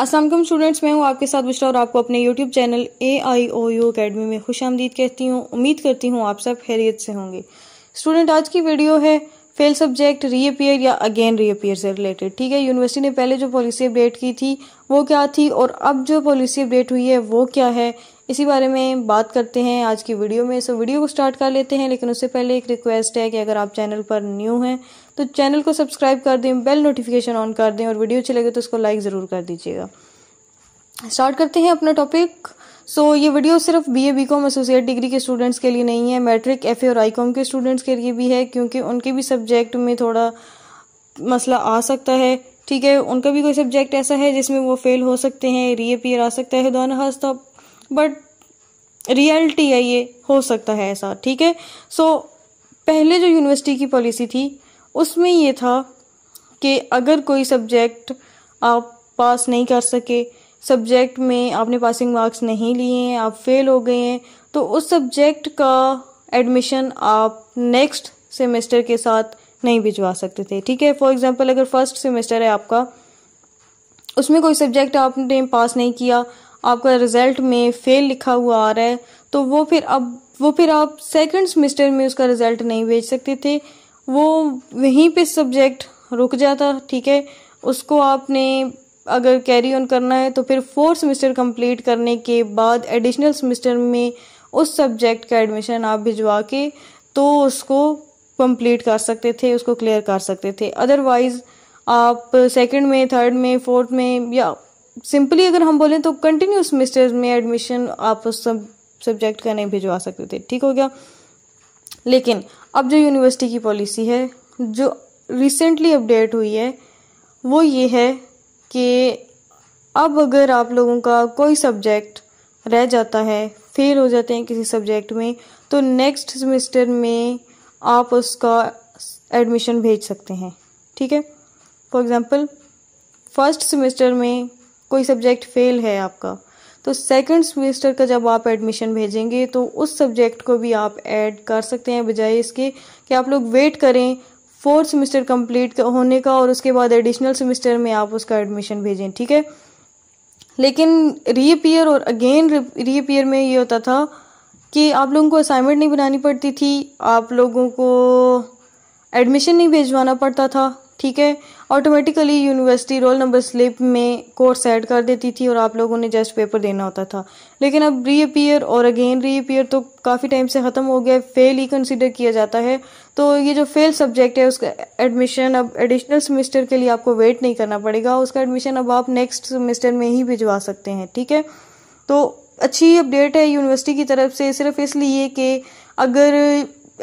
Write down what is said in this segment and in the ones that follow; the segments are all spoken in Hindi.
असलम स्टूडेंट्स मैं हूं आपके साथ बुशरा और आपको अपने YouTube channel A I O U academy में खुश आमदीद कहती हूं उम्मीद करती हूं आप सब खैरियत से होंगे स्टूडेंट आज की वीडियो है फेल सब्जेक्ट रीअपियर या अगेन रीअपियर से रिलेटेड ठीक है यूनिवर्सिटी ने पहले जो पॉलिसी अपडेट की थी वो क्या थी और अब जो पॉलिसी अपडेट हुई है वो क्या है इसी बारे में बात करते हैं आज की वीडियो में सो वीडियो को स्टार्ट कर लेते हैं लेकिन उससे पहले एक रिक्वेस्ट है कि अगर आप चैनल पर न्यू हैं तो चैनल को सब्सक्राइब कर दें बेल नोटिफिकेशन ऑन कर दें और वीडियो अच्छी लगे तो उसको लाइक ज़रूर कर दीजिएगा स्टार्ट करते हैं अपना टॉपिक सो so, ये वीडियो सिर्फ B A B com associate degree के स्टूडेंट्स के लिए नहीं है मैट्रिक एफ ए और आई कॉम के स्टूडेंट्स के लिए भी है क्योंकि उनके भी सब्जेक्ट में थोड़ा मसला आ सकता है ठीक है उनका भी कोई सब्जेक्ट ऐसा है जिसमें वो फेल हो सकते हैं रीअपियर आ सकता है दोनों तो हादसा बट रियलिटी है ये हो सकता है ऐसा ठीक है सो पहले जो यूनिवर्सिटी की पॉलिसी थी उसमें ये था कि अगर कोई सब्जेक्ट आप पास नहीं कर सके सब्जेक्ट में आपने पासिंग मार्क्स नहीं लिए हैं आप फेल हो गए हैं तो उस सब्जेक्ट का एडमिशन आप नेक्स्ट सेमेस्टर के साथ नहीं भिजवा सकते थे ठीक है फॉर एग्जांपल अगर फर्स्ट सेमेस्टर है आपका उसमें कोई सब्जेक्ट आपने पास नहीं किया आपका रिजल्ट में फेल लिखा हुआ आ रहा है तो वो फिर अब वो फिर आप सेकेंड सेमेस्टर में उसका रिजल्ट नहीं भेज सकते थे वो वहीं पे सब्जेक्ट रुक जाता ठीक है उसको आपने अगर कैरी ऑन करना है तो फिर फोर्थ सेमेस्टर कंप्लीट करने के बाद एडिशनल सेमेस्टर में उस सब्जेक्ट का एडमिशन आप भिजवा के तो उसको कंप्लीट कर सकते थे उसको क्लियर कर सकते थे अदरवाइज आप सेकंड में थर्ड में फोर्थ में या सिंपली अगर हम बोलें तो कंटिन्यूस सेमेस्टर में एडमिशन आप उस सब सब्जेक्ट का नहीं भिजवा सकते थे ठीक हो गया लेकिन अब जो यूनिवर्सिटी की पॉलिसी है जो रिसेंटली अपडेट हुई है वो ये है कि अब अगर आप लोगों का कोई सब्जेक्ट रह जाता है फेल हो जाते हैं किसी सब्जेक्ट में तो नेक्स्ट सेमेस्टर में आप उसका एडमिशन भेज सकते हैं ठीक है फॉर एग्ज़ाम्पल फर्स्ट सेमेस्टर में कोई सब्जेक्ट फेल है आपका तो सेकंड सेमेस्टर का जब आप एडमिशन भेजेंगे तो उस सब्जेक्ट को भी आप ऐड कर सकते हैं बजाय इसके कि आप लोग वेट करें फोर्थ सेमेस्टर कंप्लीट होने का और उसके बाद एडिशनल सेमेस्टर में आप उसका एडमिशन भेजें ठीक है लेकिन रीअपियर और अगेन रीअपियर में ये होता था कि आप लोगों को असाइनमेंट नहीं बनानी पड़ती थी आप लोगों को एडमिशन नहीं भेजवाना पड़ता था ठीक है automatically university roll number slip में कोर्स ऐड कर देती थी और आप लोगों ने जस्ट पेपर देना होता था लेकिन अब रीअपियर और अगेन रीअपियर तो काफ़ी टाइम से ख़त्म हो गया फेल ही कंसिडर किया जाता है तो ये जो फेल सब्जेक्ट है उसका एडमिशन अब एडिशनल सेमेस्टर के लिए आपको वेट नहीं करना पड़ेगा उसका एडमिशन अब आप नेक्स्ट सेमेस्टर में ही भिजवा सकते हैं ठीक है तो अच्छी अपडेट है यूनिवर्सिटी की तरफ से सिर्फ इसलिए कि अगर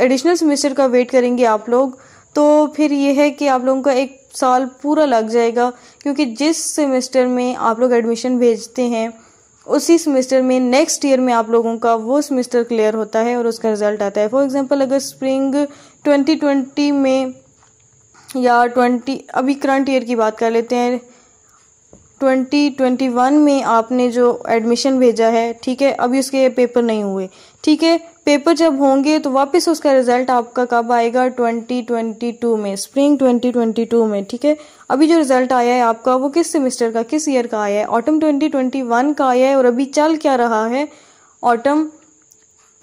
एडिशनल सेमेस्टर का वेट करेंगे आप लोग तो फिर ये है कि आप लोगों का एक साल पूरा लग जाएगा क्योंकि जिस सेमेस्टर में आप लोग एडमिशन भेजते हैं उसी सेमेस्टर में नेक्स्ट ईयर में आप लोगों का वो सेमेस्टर क्लियर होता है और उसका रिजल्ट आता है फॉर एग्जांपल अगर स्प्रिंग 2020 में या 20 अभी करंट ईयर की बात कर लेते हैं 2021 में आपने जो एडमिशन भेजा है ठीक है अभी उसके पेपर नहीं हुए ठीक है पेपर जब होंगे तो वापस उसका रिजल्ट आपका कब आएगा 2022 में स्प्रिंग 2022 में ठीक है अभी जो रिजल्ट आया है आपका वो किस सेमेस्टर का किस ईयर का आया है ऑटम 2021 का आया है और अभी चल क्या रहा है ऑटम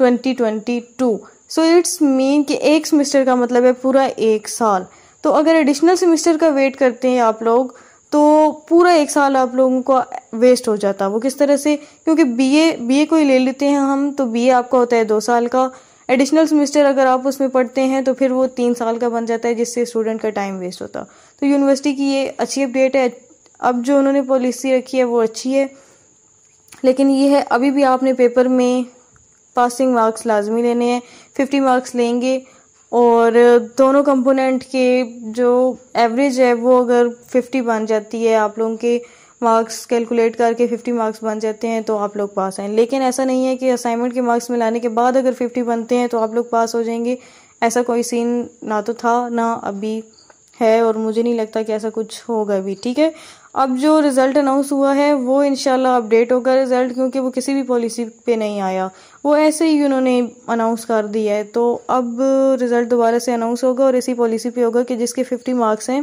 2022 सो इट्स मीन कि एक सेमेस्टर का मतलब है पूरा एक साल तो अगर एडिशनल सेमेस्टर का वेट करते हैं आप लोग तो पूरा एक साल आप लोगों को वेस्ट हो जाता वो किस तरह से क्योंकि बीए बीए ए कोई ले लेते हैं हम तो बीए आपका होता है दो साल का एडिशनल सेमेस्टर अगर आप उसमें पढ़ते हैं तो फिर वो तीन साल का बन जाता है जिससे स्टूडेंट का टाइम वेस्ट होता तो यूनिवर्सिटी की ये अच्छी अपडेट है अब जो उन्होंने पॉलिसी रखी है वो अच्छी है लेकिन ये है अभी भी आपने पेपर में पासिंग मार्क्स लाजमी लेने हैं फिफ्टी मार्क्स लेंगे और दोनों कंपोनेंट के जो एवरेज है वो अगर फिफ्टी बन जाती है आप लोगों के मार्क्स कैलकुलेट करके फिफ्टी मार्क्स बन जाते हैं तो आप लोग पास हैं लेकिन ऐसा नहीं है कि असाइनमेंट के मार्क्स मिलाने के बाद अगर फिफ्टी बनते हैं तो आप लोग पास हो जाएंगे ऐसा कोई सीन ना तो था ना अभी है और मुझे नहीं लगता कि ऐसा कुछ होगा भी ठीक है अब जो रिज़ल्ट अनाउंस हुआ है वो इनशाला अपडेट होगा रिज़ल्ट क्योंकि वो किसी भी पॉलिसी पे नहीं आया वो ऐसे ही उन्होंने अनाउंस कर दिया है तो अब रिज़ल्ट दोबारा से अनाउंस होगा और इसी पॉलिसी पे होगा कि जिसके फिफ्टी मार्क्स हैं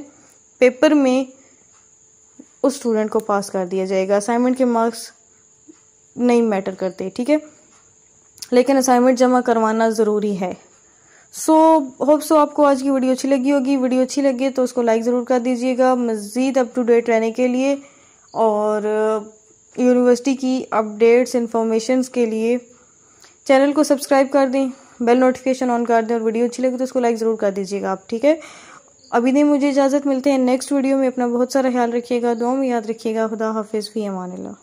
पेपर में उस स्टूडेंट को पास कर दिया जाएगा असाइनमेंट के मार्क्स नहीं मैटर करते ठीक है लेकिन असाइनमेंट जमा करवाना ज़रूरी है सो होप सो आपको आज की वीडियो अच्छी लगी होगी वीडियो तो uh, अच्छी लगी तो उसको लाइक ज़रूर कर दीजिएगा मज़ीद अप टू डेट रहने के लिए और यूनिवर्सिटी की अपडेट्स इन्फॉर्मेशन के लिए चैनल को सब्सक्राइब कर दें बेल नोटिफिकेशन ऑन कर दें और वीडियो अच्छी लगी तो उसको लाइक ज़रूर कर दीजिएगा आप ठीक है अभी नहीं मुझे इजाज़त मिलते हैं नेक्स्ट वीडियो में अपना बहुत सारा ख्याल रखिएगा दो में याद रखिएगा खुदा हाफिज़ भी अमान